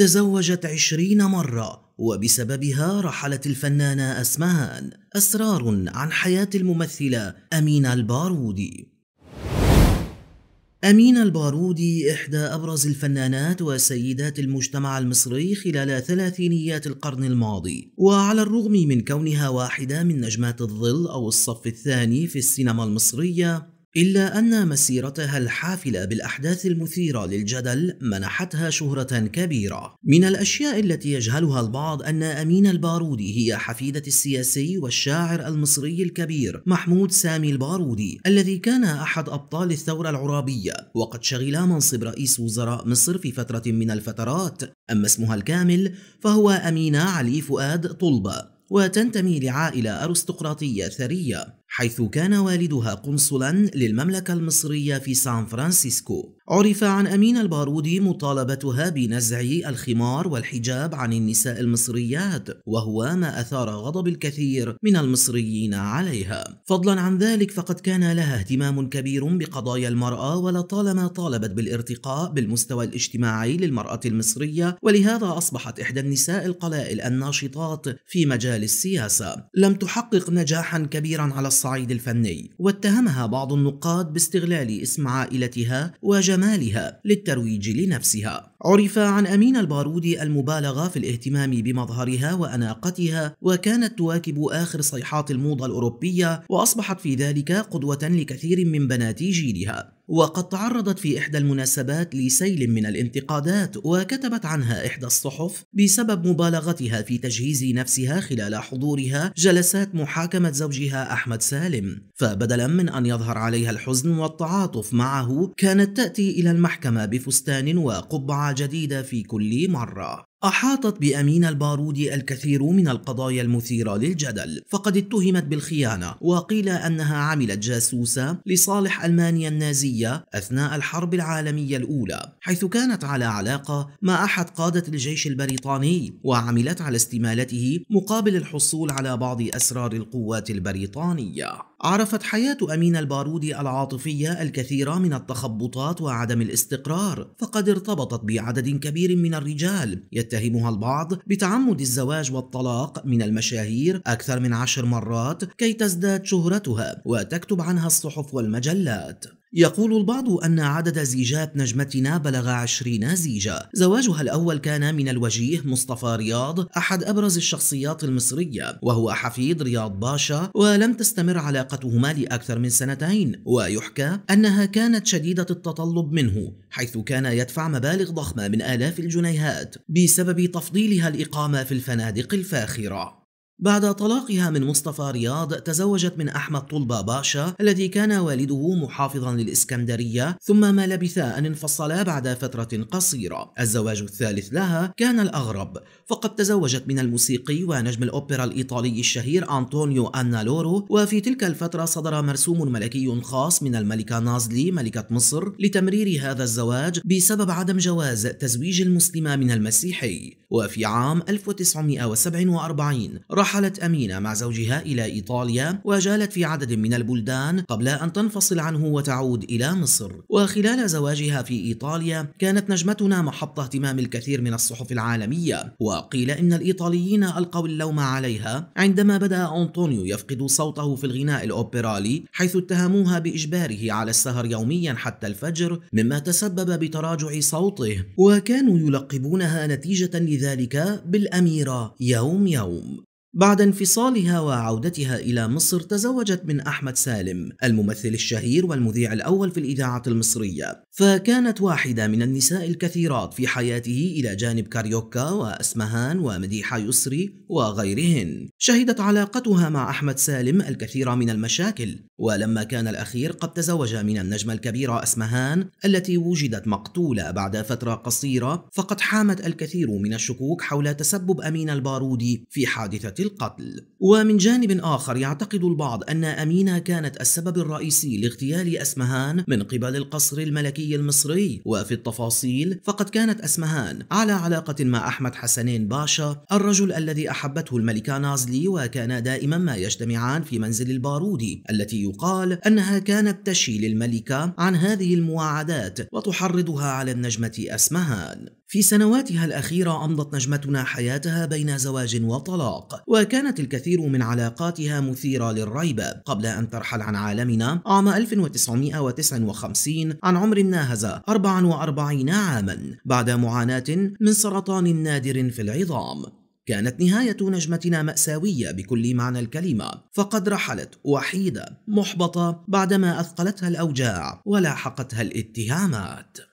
تزوجت عشرين مرة وبسببها رحلت الفنانة أسمهان أسرار عن حياة الممثلة أمينة البارودي أمينة البارودي إحدى أبرز الفنانات وسيدات المجتمع المصري خلال ثلاثينيات القرن الماضي، وعلى الرغم من كونها واحدة من نجمات الظل أو الصف الثاني في السينما المصرية، إلا أن مسيرتها الحافلة بالأحداث المثيرة للجدل منحتها شهرة كبيرة. من الأشياء التي يجهلها البعض أن أمين البارودي هي حفيدة السياسي والشاعر المصري الكبير محمود سامي البارودي، الذي كان أحد أبطال الثورة العرابية، وقد شغل منصب رئيس وزراء مصر في فترة من الفترات. أما اسمها الكامل فهو أمينة علي فؤاد طلبة، وتنتمي لعائلة أرستقراطية ثرية. حيث كان والدها قنصلا للمملكة المصرية في سان فرانسيسكو عرف عن أمين البارودي مطالبتها بنزع الخمار والحجاب عن النساء المصريات وهو ما أثار غضب الكثير من المصريين عليها فضلا عن ذلك فقد كان لها اهتمام كبير بقضايا المرأة ولطالما طالبت بالارتقاء بالمستوى الاجتماعي للمرأة المصرية ولهذا أصبحت إحدى النساء القلائل الناشطات في مجال السياسة لم تحقق نجاحا كبيرا على الصعيد الفني واتهمها بعض النقاد باستغلال اسم عائلتها وجمالها للترويج لنفسها عرف عن أمين البارودي المبالغة في الاهتمام بمظهرها وأناقتها وكانت تواكب آخر صيحات الموضة الأوروبية وأصبحت في ذلك قدوة لكثير من بنات جيلها وقد تعرضت في إحدى المناسبات لسيل من الانتقادات وكتبت عنها إحدى الصحف بسبب مبالغتها في تجهيز نفسها خلال حضورها جلسات محاكمة زوجها أحمد سالم فبدلا من أن يظهر عليها الحزن والتعاطف معه كانت تأتي إلى المحكمة بفستان وقبعة جديدة في كل مرة أحاطت بأمين البارود الكثير من القضايا المثيرة للجدل فقد اتهمت بالخيانة وقيل أنها عملت جاسوسة لصالح ألمانيا النازية أثناء الحرب العالمية الأولى حيث كانت على علاقة مع أحد قادة الجيش البريطاني وعملت على استمالته مقابل الحصول على بعض أسرار القوات البريطانية عرفت حياة أمين البارودي العاطفية الكثير من التخبطات وعدم الاستقرار فقد ارتبطت بعدد كبير من الرجال يتهمها البعض بتعمد الزواج والطلاق من المشاهير أكثر من عشر مرات كي تزداد شهرتها وتكتب عنها الصحف والمجلات يقول البعض أن عدد زيجات نجمتنا بلغ عشرين زيجة زواجها الأول كان من الوجيه مصطفى رياض أحد أبرز الشخصيات المصرية وهو حفيد رياض باشا ولم تستمر علاقتهما لأكثر من سنتين ويحكى أنها كانت شديدة التطلب منه حيث كان يدفع مبالغ ضخمة من آلاف الجنيهات بسبب تفضيلها الإقامة في الفنادق الفاخرة بعد طلاقها من مصطفى رياض تزوجت من أحمد طلبة باشا الذي كان والده محافظا للإسكندرية ثم ما لبثا أن انفصلا بعد فترة قصيرة الزواج الثالث لها كان الأغرب فقد تزوجت من الموسيقي ونجم الأوبرا الإيطالي الشهير أنطونيو أنالورو وفي تلك الفترة صدر مرسوم ملكي خاص من الملكة نازلي ملكة مصر لتمرير هذا الزواج بسبب عدم جواز تزويج المسلمة من المسيحي وفي عام 1947 راح رحلت أمينة مع زوجها إلى إيطاليا وجالت في عدد من البلدان قبل أن تنفصل عنه وتعود إلى مصر وخلال زواجها في إيطاليا كانت نجمتنا محط اهتمام الكثير من الصحف العالمية وقيل إن الإيطاليين ألقوا اللوم عليها عندما بدأ أنطونيو يفقد صوته في الغناء الأوبرالي حيث اتهموها بإجباره على السهر يوميا حتى الفجر مما تسبب بتراجع صوته وكانوا يلقبونها نتيجة لذلك بالأميرة يوم يوم بعد انفصالها وعودتها إلى مصر تزوجت من أحمد سالم الممثل الشهير والمذيع الأول في الإذاعة المصرية فكانت واحدة من النساء الكثيرات في حياته إلى جانب كاريوكا وأسمهان ومديحة يسري وغيرهن شهدت علاقتها مع أحمد سالم الكثير من المشاكل ولما كان الأخير قد تزوج من النجمة الكبيرة أسمهان التي وجدت مقتولة بعد فترة قصيرة فقد حامت الكثير من الشكوك حول تسبب أمين البارودي في حادثة القتل ومن جانب آخر يعتقد البعض أن أمينة كانت السبب الرئيسي لاغتيال أسمهان من قبل القصر الملكي المصري وفي التفاصيل فقد كانت أسمهان على علاقة مع أحمد حسنين باشا الرجل الذي أحبته الملكة نازلي وكان دائما ما يجتمعان في منزل البارودي التي يقال أنها كانت تشي للملكة عن هذه المواعدات وتحرضها على النجمة أسمهان في سنواتها الأخيرة أمضت نجمتنا حياتها بين زواج وطلاق، وكانت الكثير من علاقاتها مثيرة للريبة قبل أن ترحل عن عالمنا عام 1959 عن عمر ناهز 44 عاما بعد معاناة من سرطان نادر في العظام، كانت نهاية نجمتنا مأساوية بكل معنى الكلمة، فقد رحلت وحيدة محبطة بعدما أثقلتها الأوجاع ولاحقتها الاتهامات.